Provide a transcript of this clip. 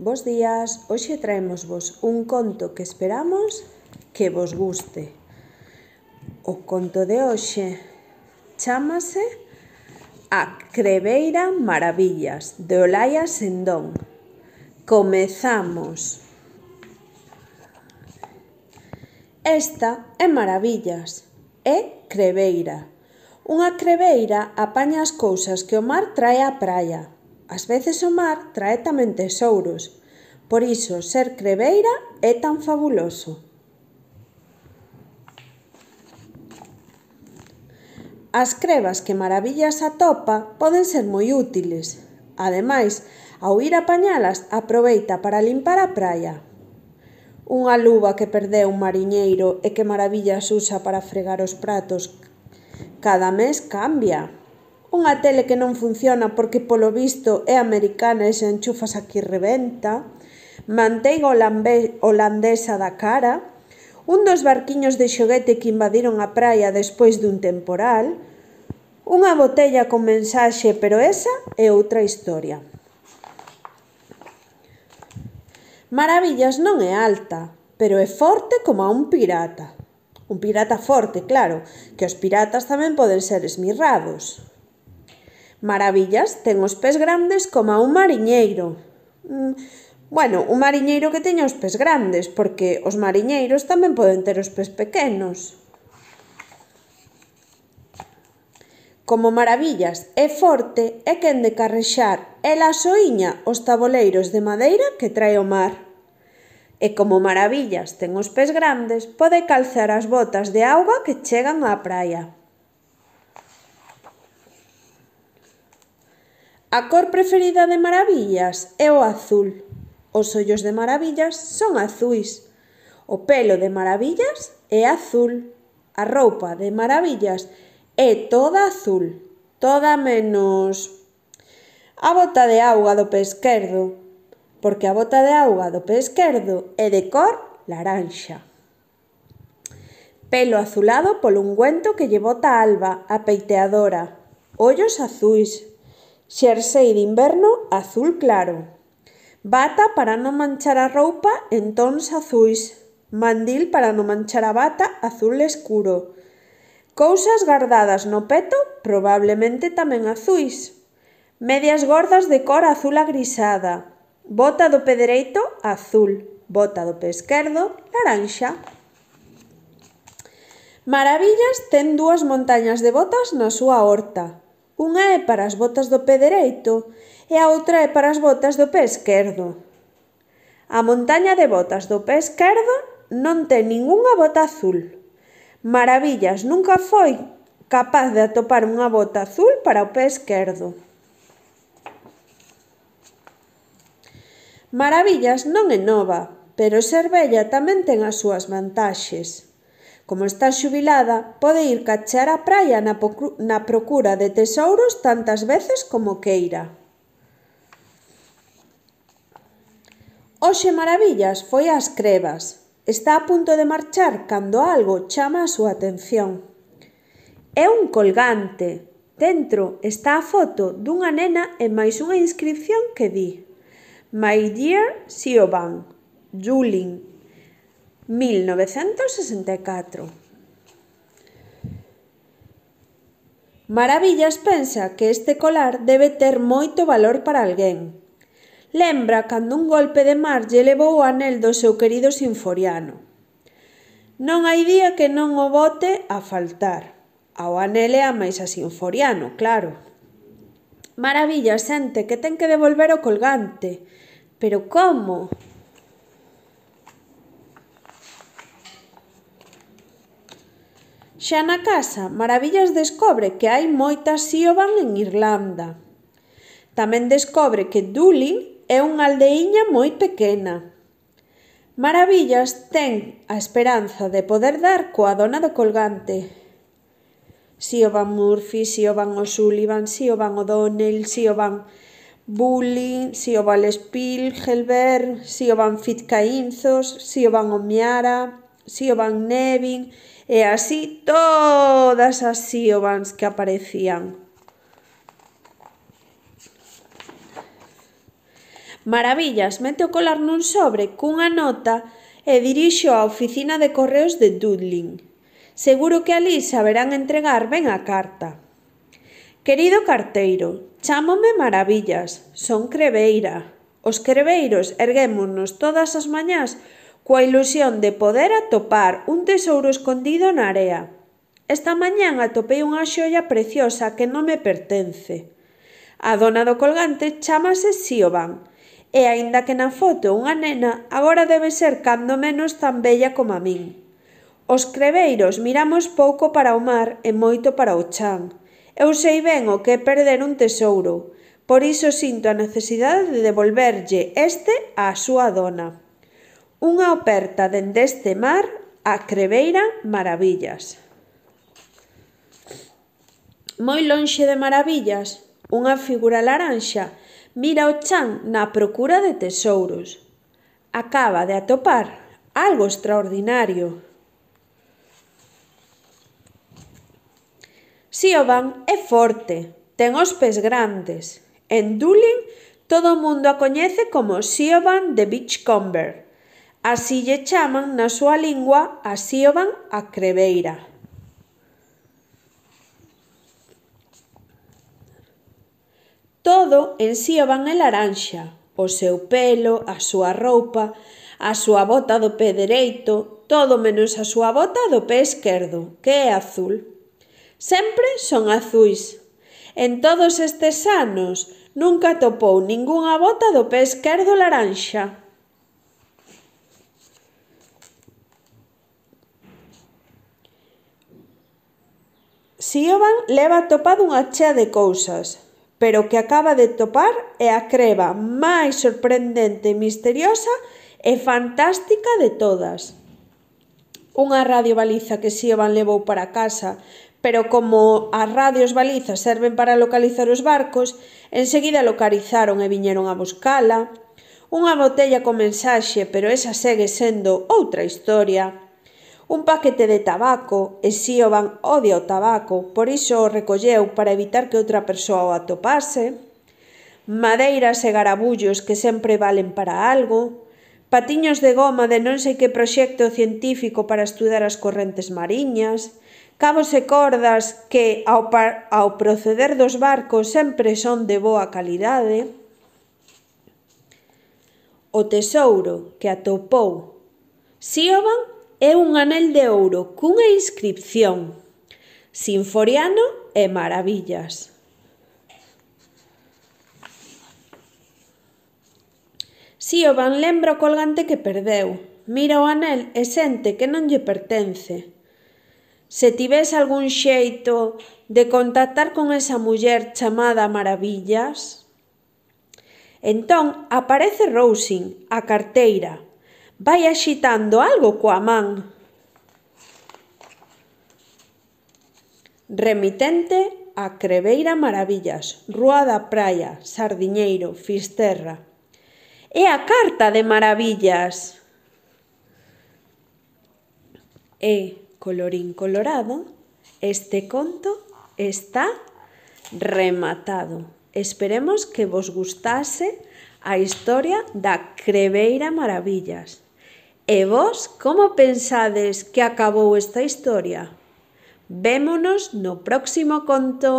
Bos días, hoxe traemos vos un conto que esperamos que vos guste. O conto de hoxe chamase A Crebeira Maravillas, de Olaia Sendón. Comezamos. Esta é Maravillas, é Crebeira. Unha crebeira apaña as cousas que o mar trae á praia, Ás veces o mar trae tamén tesouros, por iso ser crebeira é tan fabuloso. As crevas que maravillas atopa poden ser moi útiles. Ademais, ao ir a pañalas, aproveita para limpar a praia. Unha luva que perdeu un mariñeiro e que maravillas usa para fregar os pratos cada mes cambia unha tele que non funciona porque polo visto é americana e se enchufas aquí reventa, manteiga holandesa da cara, un dos barquiños de xoguete que invadiron a praia despois dun temporal, unha botella con mensaxe, pero esa é outra historia. Maravillas non é alta, pero é forte como a un pirata. Un pirata forte, claro, que os piratas tamén poden ser esmirrados. Maravillas ten os pés grandes como un mariñeiro. Mm, bueno, un mariñeiro que teña os pés grandes, porque os mariñeiros tamén poden ter os pés pequenos. Como Maravillas é forte, é quen de carrexar e soiña os taboleiros de madeira que trae o mar. E como Maravillas ten os pés grandes, pode calzar as botas de auga que chegan á praia. A cor preferida de Maravillas é o azul. Os ollos de Maravillas son azuis. O pelo de Maravillas é azul. A roupa de Maravillas é toda azul. Toda menos... A bota de auga do pé esquerdo. Porque a bota de auga do pé esquerdo é de cor laranxa. Pelo azulado polo ungüento que lle bota Alba, a peiteadora. Ollos azuis, xersei de inverno azul claro, bata para non manchar a roupa en tons azuis, mandil para non manchar a bata azul escuro, cousas gardadas no peto probablemente tamén azuis, medias gordas de cor azul agrisada, bota do pé dereito azul, bota do pé esquerdo laranxa. Maravillas ten dúas montañas de botas na súa horta, Unha é para as botas do pé dereito e a outra é para as botas do pé esquerdo. A montaña de botas do pé esquerdo non ten ningunha bota azul. Maravillas nunca foi capaz de atopar unha bota azul para o pé esquerdo. Maravillas non é nova, pero ser bella tamén ten as súas vantaxes. Como está xubilada, pode ir cachear a praia na, na procura de tesouros tantas veces como queira. Oxe Maravillas foi ás crevas. Está a punto de marchar cando algo chama a súa atención. É un colgante. Dentro está a foto dunha nena e máis unha inscripción que di My dear Siobhan, Julin 1964. Maravillas pensa que este colar debe ter moito valor para alguén. Lembra cando un golpe de mar lle levou o anel do seu querido sinforiano. Non hai día que non o bote a faltar. Ao anel é a máis a sinforiano, claro. Maravillas sente que ten que devolver o colgante. Pero Como? Xa na casa, Maravillas descobre que hai moitas Sioban en Irlanda. Tamén descobre que Dublin é unha aldeiña moi pequena. Maravillas ten a esperanza de poder dar coa dona do colgante. Sioban Murphy, Sioban O'Sullivan, Sioban O'Donnell, Sioban Bully, Sioban Spielgelberg, Sioban Fitcaínzos, Sioban Omiara... Siobhan Nevin e así todas as Siobhans que aparecían. Maravillas mete o colar nun sobre cunha nota e dirixo á oficina de correos de Dudlin. Seguro que alí saberán entregar ben a carta. Querido carteiro, chámome Maravillas, son crebeira. Os crebeiros erguémonos todas as mañás coa ilusión de poder atopar un tesouro escondido na area. Esta mañán atopei unha xoia preciosa que non me pertence. A dona do colgante chamase Sioban, e aínda que na foto unha nena, agora debe ser cando menos tan bella como a min. Os creveiros miramos pouco para o mar e moito para o chan. Eu sei ben o que é perder un tesouro, por iso sinto a necesidade de devolverlle este á súa dona. Unha oferta dende este mar a Creveira Maravillas. Moi lonxe de Maravillas, unha figura laranxa mira o chan na procura de tesouros. Acaba de atopar algo extraordinario. Siobhan é forte, ten os pés grandes. En Dulin, todo o mundo a coñece como Siobhan de Beachcomber. Así lle chaman na súa lingua a Sioban a crebeira. Todo en Sioban el laranxa, o seu pelo, a súa roupa, a súa bota do pé dereito, todo menos a súa bota do pé esquerdo, que é azul. Sempre son azuis. En todos estes anos nunca topou ningunha bota do pé esquerdo laranxa. Sioban leva atopado unha chea de cousas, pero o que acaba de topar é a creva máis sorprendente misteriosa e fantástica de todas. Unha radio baliza que Sioban levou para casa, pero como as radios balizas serven para localizar os barcos, enseguida localizaron e viñeron a buscala. Unha botella con mensaxe, pero esa segue sendo outra historia un paquete de tabaco e van odia o tabaco, por iso o recolleu para evitar que outra persoa o atopase, madeiras e garabullos que sempre valen para algo, patiños de goma de non sei que proxecto científico para estudar as correntes mariñas, cabos e cordas que ao, par, ao proceder dos barcos sempre son de boa calidade, o tesouro que atopou Sioban é un anel de ouro cunha inscripción Sinforiano e maravillas. Sioban lembra o colgante que perdeu. Mira o anel e sente que non lle pertence. Se tives algún xeito de contactar con esa muller chamada Maravillas? Entón aparece Rosin, a carteira, vai axitando algo coa man. Remitente a Creveira Maravillas, Rúa da Praia, Sardiñeiro, Fisterra. É a carta de maravillas. E, colorín colorado, este conto está rematado. Esperemos que vos gustase a historia da Creveira Maravillas. E vos, como pensades que acabou esta historia? Vémonos no próximo conto.